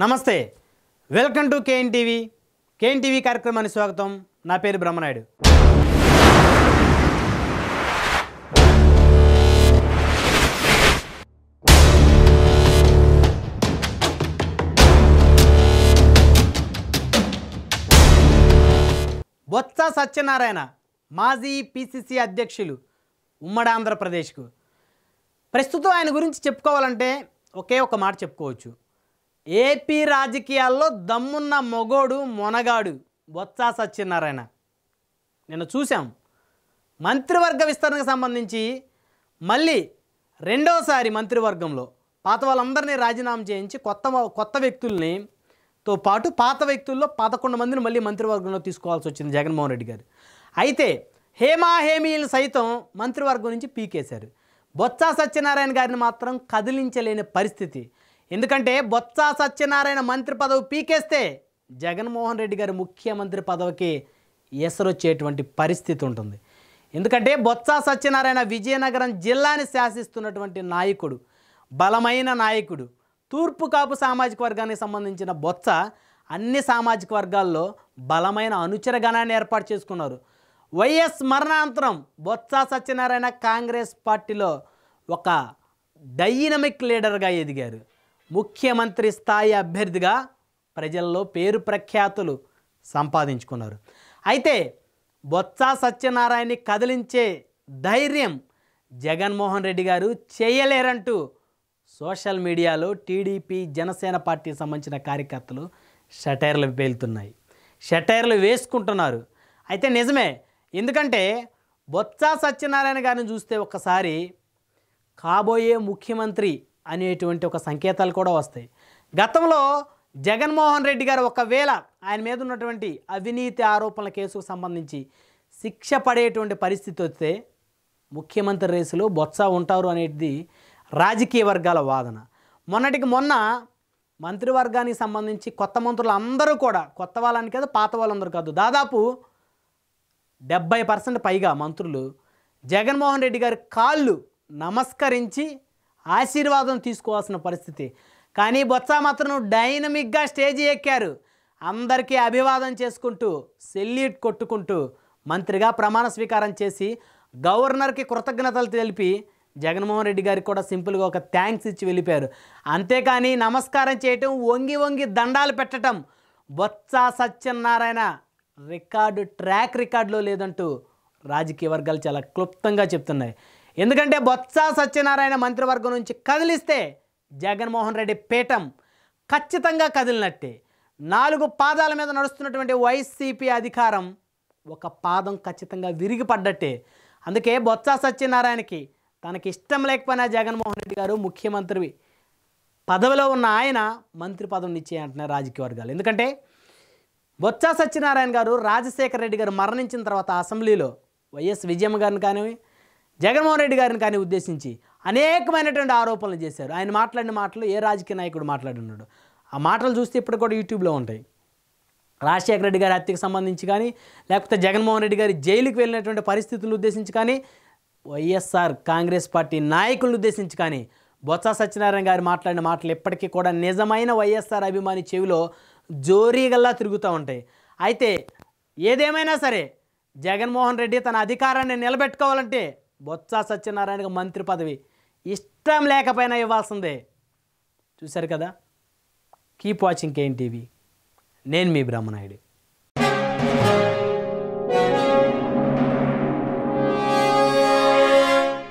నమస్తే welcome to KN TV KN TV కార్యక్రమానికి స్వాగతం నా పేరు బ్రహ్మనాయుడు బొత్స సత్యనారాయణ మాజీ పిసిసి అధ్యక్షులు ఉమ్మడి ఆంధ్రప్రదేశ్కు ప్రస్తుతం ఆయన గురించి చెప్పుకోవాలంటే ఒకే ఒక మాట చెప్పుకోవచ్చు ఏపీ రాజకీయాల్లో దమ్మున్న మొగోడు మొనగాడు బొత్స సత్యనారాయణ నిన్న చూశాం మంత్రివర్గ విస్తరణకు సంబంధించి మళ్ళీ రెండవసారి మంత్రివర్గంలో పాత వాళ్ళందరినీ రాజీనామా చేయించి కొత్త కొత్త వ్యక్తుల్ని తో పాటు పాత వ్యక్తుల్లో పదకొండు మందిని మళ్ళీ మంత్రివర్గంలో తీసుకోవాల్సి వచ్చింది జగన్మోహన్ రెడ్డి గారు అయితే హేమాహేమీలు సైతం మంత్రివర్గం నుంచి పీకేశారు బొత్స సత్యనారాయణ గారిని మాత్రం కదిలించలేని పరిస్థితి ఎందుకంటే బొత్స సత్యనారాయణ మంత్రి పదవి పీకేస్తే జగన్మోహన్ రెడ్డి గారు ముఖ్యమంత్రి పదవికి ఎసరొచ్చేటువంటి పరిస్థితి ఉంటుంది ఎందుకంటే బొత్స సత్యనారాయణ విజయనగరం జిల్లాని శాసిస్తున్నటువంటి నాయకుడు బలమైన నాయకుడు తూర్పు కాపు సామాజిక వర్గానికి సంబంధించిన బొత్స అన్ని సామాజిక వర్గాల్లో బలమైన అనుచర గణాన్ని ఏర్పాటు చేసుకున్నారు వైఎస్ మరణాంతరం బొత్స సత్యనారాయణ కాంగ్రెస్ పార్టీలో ఒక డైనమిక్ లీడర్గా ఎదిగారు ముఖ్యమంత్రి స్థాయి అభ్యర్థిగా ప్రజల్లో పేరు ప్రఖ్యాతులు సంపాదించుకున్నారు అయితే బొత్స సత్యనారాయణని కదిలించే ధైర్యం జగన్మోహన్ రెడ్డి గారు చేయలేరంటూ సోషల్ మీడియాలో టీడీపీ జనసేన పార్టీకి సంబంధించిన కార్యకర్తలు షటైర్లు పేలుతున్నాయి షటైర్లు వేసుకుంటున్నారు అయితే నిజమే ఎందుకంటే బొత్స సత్యనారాయణ గారిని చూస్తే ఒక్కసారి కాబోయే ముఖ్యమంత్రి అనేటువంటి ఒక సంకేతాలు కూడా వస్తాయి గతంలో జగన్మోహన్ రెడ్డి గారు ఒకవేళ ఆయన మీద ఉన్నటువంటి అవినీతి ఆరోపణల కేసుకు సంబంధించి శిక్ష పడేటువంటి పరిస్థితి వస్తే ముఖ్యమంత్రి రేసులో బొత్స ఉంటారు అనేది రాజకీయ వర్గాల వాదన మొన్నటికి మొన్న మంత్రివర్గానికి సంబంధించి కొత్త మంత్రులు అందరూ కూడా కొత్త వాళ్ళని కాదు పాత వాళ్ళందరూ కాదు దాదాపు డెబ్బై పర్సెంట్ పైగా మంత్రులు జగన్మోహన్ రెడ్డి గారి కాళ్ళు నమస్కరించి ఆశీర్వాదం తీసుకోవాల్సిన పరిస్థితి కానీ బొత్స మాత్రం డైనమిక్గా స్టేజ్ ఎక్కారు అందరికీ అభివాదం చేసుకుంటూ సెల్యూట్ కొట్టుకుంటూ మంత్రిగా ప్రమాణ స్వీకారం చేసి గవర్నర్కి కృతజ్ఞతలు తెలిపి జగన్మోహన్ రెడ్డి గారికి కూడా సింపుల్గా ఒక థ్యాంక్స్ ఇచ్చి వెళ్ళిపోయారు అంతేకాని నమస్కారం చేయటం వంగి వంగి దండాలు పెట్టడం బొత్స సత్యనారాయణ రికార్డు ట్రాక్ రికార్డులో లేదంటూ రాజకీయ వర్గాలు చాలా క్లుప్తంగా చెప్తున్నాయి ఎందుకంటే బొత్స సత్యనారాయణ మంత్రివర్గం నుంచి కదిలిస్తే జగన్మోహన్ రెడ్డి పీఠం ఖచ్చితంగా కదిలినట్టే నాలుగు పాదాల మీద నడుస్తున్నటువంటి వైసీపీ అధికారం ఒక పాదం ఖచ్చితంగా విరిగిపడ్డట్టే అందుకే బొత్స సత్యనారాయణకి తనకి ఇష్టం లేకపోయినా జగన్మోహన్ రెడ్డి గారు ముఖ్యమంత్రి పదవిలో ఉన్న ఆయన మంత్రి పదవిని ఇచ్చేయంటున్నారు రాజకీయ వర్గాలు ఎందుకంటే బొత్స సత్యనారాయణ గారు రాజశేఖర రెడ్డి గారు మరణించిన తర్వాత అసెంబ్లీలో వైఎస్ విజయమ్మ గారిని కానీ జగన్మోహన్ రెడ్డి గారిని కానీ ఉద్దేశించి అనేకమైనటువంటి ఆరోపణలు చేశారు ఆయన మాట్లాడిన మాటలు ఏ రాజకీయ నాయకుడు మాట్లాడినాడు ఆ మాటలు చూస్తే ఇప్పుడు కూడా యూట్యూబ్లో ఉంటాయి రాజశేఖర రెడ్డి గారి హత్యకు సంబంధించి కానీ లేకపోతే జగన్మోహన్ రెడ్డి గారి జైలుకి వెళ్ళినటువంటి పరిస్థితులను ఉద్దేశించి కానీ వైఎస్ఆర్ కాంగ్రెస్ పార్టీ నాయకులను ఉద్దేశించి కానీ బొత్స సత్యనారాయణ గారు మాట్లాడిన మాటలు ఇప్పటికీ కూడా నిజమైన వైఎస్ఆర్ అభిమాని చెవిలో జోరీగల్లా తిరుగుతూ ఉంటాయి అయితే ఏదేమైనా సరే జగన్మోహన్ రెడ్డి తన అధికారాన్ని నిలబెట్టుకోవాలంటే బొత్స సత్యనారాయణకు మంత్రి పదవి ఇష్టం లేకపోయినా ఇవ్వాల్సిందే చూశారు కదా కీప్ వాచింగ్ కేఎన్ టీవీ నేను మీ బ్రహ్మనాయుడు